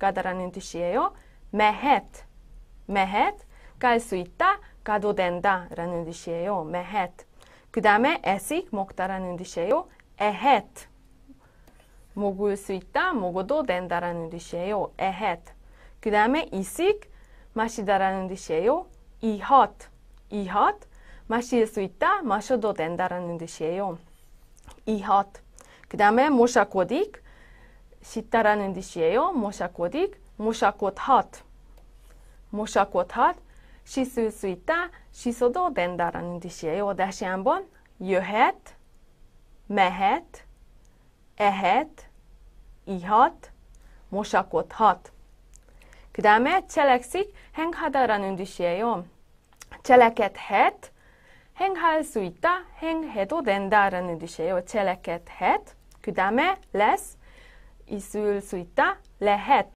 가다라는 뜻이에요. mehet, mehet, 갈수 있다, 가도 된다라는 뜻이에요. mehet. 그 다음에 에식 먹다라는 뜻이에요. 에헷 먹을 수 있다, 먹어도 된다라는 뜻이에요. 에헷 그 다음에 이식 마시다라는 뜻이에요. 이헛 이헛 마실 수 있다, 마셔도 된다라는 뜻이에요. 이헛 그 다음에 모샤코딕 씻다라는 뜻이에요. 모샤코딕, 모샤코탓, 모샤코탓, 씻을 수 있다, 씻어도 된다라는 뜻이에요. 다시 한번 jöhet, mehet, ehet, ihat, mosakodhat. 그 다음에 cselekszik, 행하다라는 뜻이에요. cselekedhet, 행할 수 있다, 행해도 된다라는 뜻이에요. cselekedhet, 그 다음에 lesz, 있을 수 있다. 레 e h